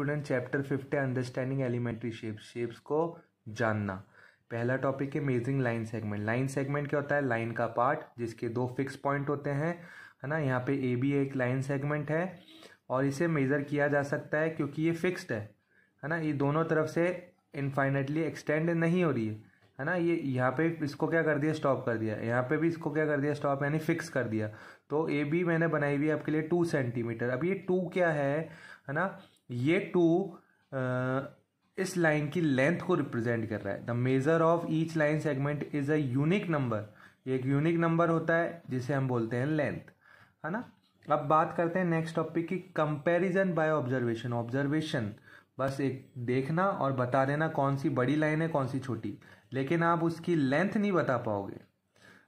Student chapter fifth है understanding elementary shapes shapes को जानना पहला टॉपिक है measuring line segment line segment क्या होता है लाइन का पार्ट जिसके दो फिक्स पॉइंट होते हैं है ना यहाँ पे ए बी एक लाइन सेगमेंट है और इसे मेज़र किया जा सकता है क्योंकि ये फिक्स्ड है है ना ये दोनों तरफ से इनफाइनेटली एक्सटेंड नहीं हो रही है है ना ये यहाँ पे इसको क्या कर दिया स्टॉप कर दिया यहाँ पे भी इसको क्या कर दिया स्टॉप यानी फिक्स कर दिया तो ए बी मैंने बनाई हुई आपके लिए टू सेंटीमीटर अब ये टू क्या है है ना ये टू इस लाइन की लेंथ को रिप्रेजेंट कर रहा है the measure of each line segment is a unique number ये एक यूनिक नंबर होता है जिसे हम बोलते हैं लेंथ है ना अब बात करते हैं नेक्स्ट टॉपिक की कंपैरिजन बाय ऑब्जर्वेशन ऑब्जर्वेशन बस एक देखना और बता देना कौन सी बड़ी लाइन है कौन सी छोटी लेकिन आप उसकी लेंथ नहीं बता पाओगे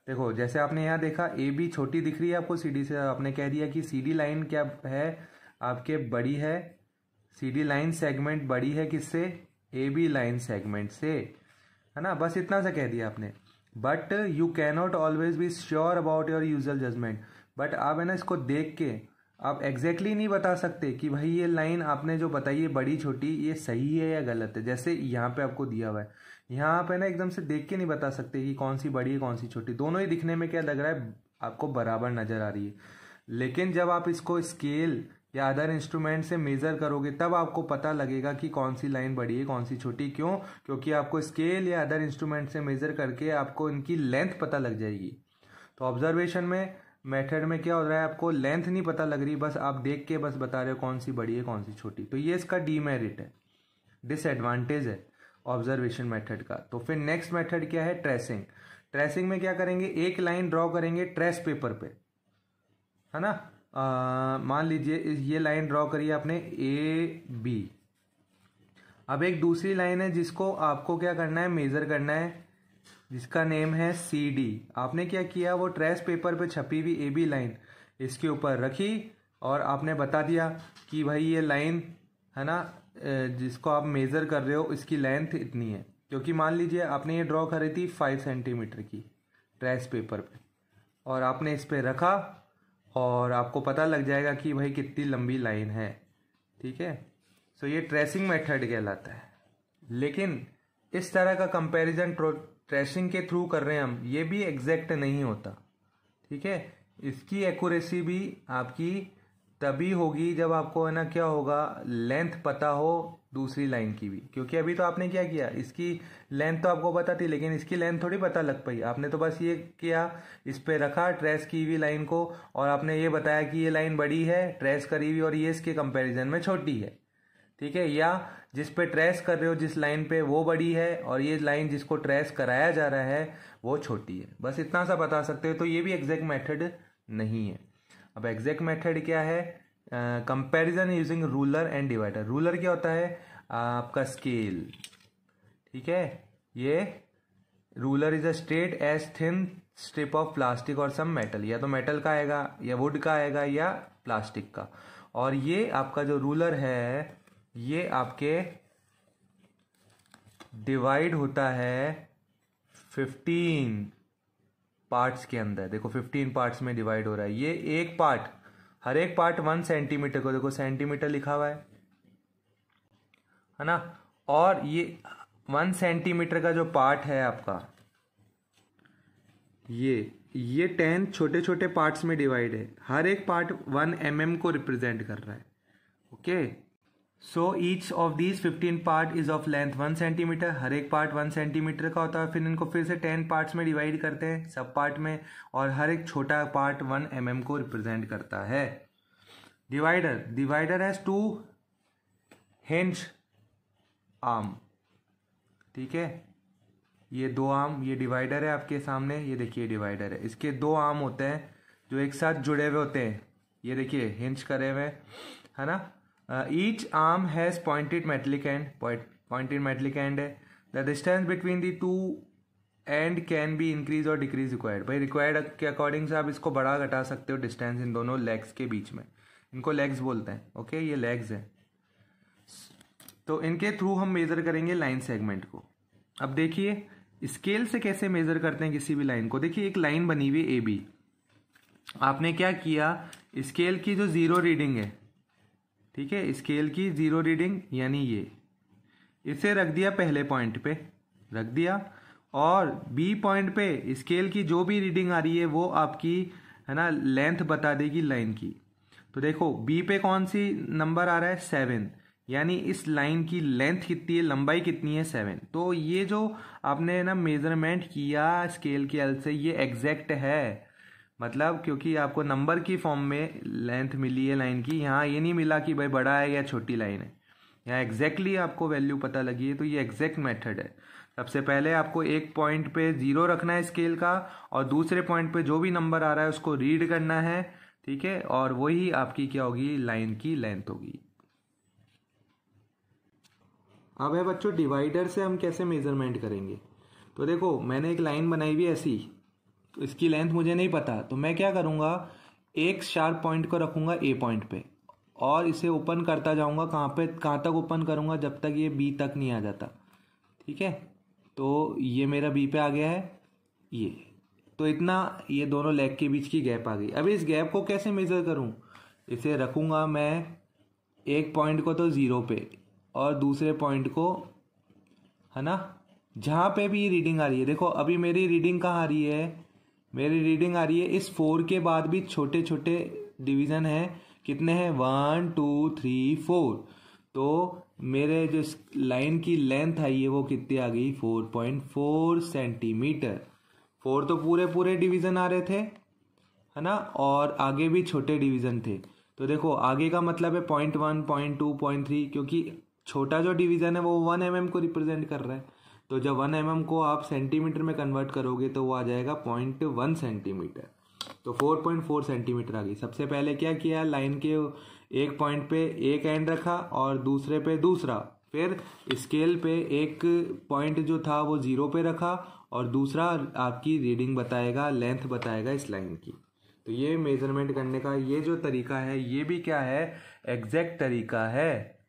देखो जैसे आपने यहाँ देखा ए बी छोटी दिख रही है आपको सी डी से आपने कह दिया कि सी डी लाइन क्या है आपके बड़ी है सी डी लाइन सेगमेंट बड़ी है किससे ए बी लाइन सेगमेंट से है ना बस इतना सा कह दिया आपने but you cannot always be sure about your usual judgement but आप है ना इसको देख के आप एग्जैक्टली exactly नहीं बता सकते कि भाई ये लाइन आपने जो बताई है बड़ी छोटी ये सही है या गलत है जैसे यहाँ पे आपको दिया हुआ है यहाँ आप है ना एकदम से देख के नहीं बता सकते कि कौन सी बड़ी है कौन सी छोटी दोनों ही दिखने में क्या लग रहा है आपको बराबर नजर आ रही है लेकिन जब आप इसको स्केल या अदर इंस्ट्रूमेंट से मेजर करोगे तब आपको पता लगेगा कि कौन सी लाइन बड़ी है कौन सी छोटी क्यों क्योंकि आपको स्केल या अदर इंस्ट्रूमेंट से मेजर करके आपको इनकी लेंथ पता लग जाएगी तो ऑब्जर्वेशन में मेथड में क्या हो रहा है आपको लेंथ नहीं पता लग रही बस आप देख के बस बता रहे हो कौन सी बड़ी है कौन सी छोटी तो ये इसका डीमेरिट है डिसएडवांटेज है ऑब्जर्वेशन मेथड का तो फिर नेक्स्ट मेथड क्या है ट्रेसिंग ट्रेसिंग में क्या करेंगे एक लाइन ड्रॉ करेंगे ट्रेस पेपर पे है ना मान लीजिए ये लाइन ड्रॉ करी आपने ए बी अब एक दूसरी लाइन है जिसको आपको क्या करना है मेजर करना है जिसका नेम है सी डी आपने क्या किया वो ट्रेस पेपर पे छपी हुई ए बी लाइन इसके ऊपर रखी और आपने बता दिया कि भाई ये लाइन है ना जिसको आप मेज़र कर रहे हो इसकी लेंथ इतनी है क्योंकि मान लीजिए आपने ये ड्रॉ करी थी फाइव सेंटीमीटर की ट्रेस पेपर पे और आपने इस पर रखा और आपको पता लग जाएगा कि भाई कितनी लंबी लाइन है ठीक है सो ये ट्रेसिंग मेथड कहलाता है लेकिन इस तरह का कंपैरिजन ट्रेसिंग के थ्रू कर रहे हैं हम ये भी एग्जैक्ट नहीं होता ठीक है इसकी एक्यूरेसी भी आपकी तभी होगी जब आपको है ना क्या होगा लेंथ पता हो दूसरी लाइन की भी क्योंकि अभी तो आपने क्या किया इसकी लेंथ तो आपको पता थी लेकिन इसकी लेंथ थोड़ी पता लग पाई आपने तो बस ये किया इस पर रखा ट्रेस की हुई लाइन को और आपने ये बताया कि ये लाइन बड़ी है ट्रेस करी हुई और ये इसके कंपैरिजन में छोटी है ठीक है या जिस पे ट्रेस कर रहे हो जिस लाइन पे वो बड़ी है और ये लाइन जिसको ट्रेस कराया जा रहा है वो छोटी है बस इतना सा बता सकते हो तो ये भी एग्जैक्ट मेथड नहीं है अब एग्जैक्ट मेथड क्या है comparison using ruler and divider ruler क्या होता है uh, आपका स्केल ठीक है ये ruler is a straight edge thin strip of plastic और सम मेटल या तो मेटल का आएगा या वुड का आएगा या प्लास्टिक का और ये आपका जो रूलर है ये आपके डिवाइड होता है फिफ्टीन पार्ट्स के अंदर देखो फिफ्टीन पार्ट्स में डिवाइड हो रहा है ये एक पार्ट हर एक पार्ट वन सेंटीमीटर को देखो सेंटीमीटर लिखा हुआ है है ना और ये वन सेंटीमीटर का जो पार्ट है आपका ये ये टेन छोटे छोटे पार्ट्स में डिवाइड है हर एक पार्ट वन एम mm को रिप्रेजेंट कर रहा है okay okay? So each of these 15 part is of length 1 centimetre हर एक पार्ट 1 सेंटीमीटर का होता है फिर इनको फिर से 10 पार्ट्स में डिवाइड करते हैं सब पार्ट में और हर एक छोटा पार्ट 1 एम mm को रिप्रेजेंट करता है divider divider has two hinge arm ठीक है ये दो आर्म ये डिवाइडर है आपके सामने ये देखिए डिवाइडर है इसके दो आर्म होते हैं जो एक साथ जुड़े हुए होते हैं ये देखिए हिंज करे हुए है ना each arm has pointed metallic end pointed metallic end है the distance between the two end can be increase और डिक्रीज रिक्वायर्ड भाई रिक्वायर्ड के अकॉर्डिंग से आप इसको बड़ा घटा सकते हो डिस्टेंस इन दोनों लेग्स के बीच में इनको लेग्स बोलते हैं ओके ये लेग्स हैं तो इनके थ्रू हम मेज़र करेंगे लाइन सेगमेंट को अब देखिए स्केल से कैसे मेज़र करते हैं किसी भी लाइन को देखिए एक लाइन बनी हुई ए बी आपने क्या किया स्केल की जो ज़ीरो रीडिंग है ठीक है स्केल की ज़ीरो रीडिंग यानी ये इसे रख दिया पहले पॉइंट पे रख दिया और बी पॉइंट पे स्केल की जो भी रीडिंग आ रही है वो आपकी है ना लेंथ बता देगी लाइन की तो देखो बी पे कौन सी नंबर आ रहा है सेवन यानी इस लाइन की लेंथ कितनी है लंबाई कितनी है सेवन तो ये जो आपने ना मेजरमेंट किया स्केल के एल से ये एग्जैक्ट है मतलब क्योंकि आपको नंबर की फॉर्म में लेंथ मिली है लाइन की यहाँ ये नहीं मिला कि भाई बड़ा है या छोटी लाइन है यहाँ एग्जैक्टली आपको वैल्यू पता लगी है तो ये एग्जैक्ट मेथड है सबसे पहले आपको एक पॉइंट पे जीरो रखना है स्केल का और दूसरे पॉइंट पे जो भी नंबर आ रहा है उसको रीड करना है ठीक है और वही आपकी क्या होगी लाइन की लेंथ होगी अब है बच्चों डिवाइडर से हम कैसे मेजरमेंट करेंगे तो देखो मैंने एक लाइन बनाई हुई ऐसी इसकी लेंथ मुझे नहीं पता तो मैं क्या करूँगा एक शार्प पॉइंट को रखूँगा ए पॉइंट पे और इसे ओपन करता जाऊँगा कहाँ पे कहाँ तक ओपन करूँगा जब तक ये बी तक नहीं आ जाता ठीक है तो ये मेरा बी पे आ गया है ये तो इतना ये दोनों लेग के बीच की गैप आ गई अभी इस गैप को कैसे मेज़र करूँ इसे रखूँगा मैं एक पॉइंट को तो ज़ीरो पे और दूसरे पॉइंट को है ना जहाँ पे भी ये रीडिंग आ रही है देखो अभी मेरी रीडिंग कहाँ आ रही है मेरी रीडिंग आ रही है इस फोर के बाद भी छोटे छोटे डिवीज़न है कितने हैं वन टू थ्री फोर तो मेरे जो लाइन की लेंथ आई है वो कितनी आ गई four point four centimetre four तो पूरे पूरे डिवीज़न आ रहे थे है ना और आगे भी छोटे डिवीज़न थे तो देखो आगे का मतलब है point one point two point three क्योंकि छोटा जो डिवीज़न है वो वन एम mm को रिप्रेजेंट कर रहा है तो जब वन एम mm को आप सेंटीमीटर में कन्वर्ट करोगे तो वो आ जाएगा पॉइंट वन सेंटीमीटर तो फोर पॉइंट फोर सेंटीमीटर आ गई सबसे पहले क्या किया लाइन के एक पॉइंट पे एक एंड रखा और दूसरे पे दूसरा फिर स्केल पे एक पॉइंट जो था वो ज़ीरो पे रखा और दूसरा आपकी रीडिंग बताएगा लेंथ बताएगा इस लाइन की तो ये मेज़रमेंट करने का ये जो तरीका है ये भी क्या है एग्जैक्ट तरीका है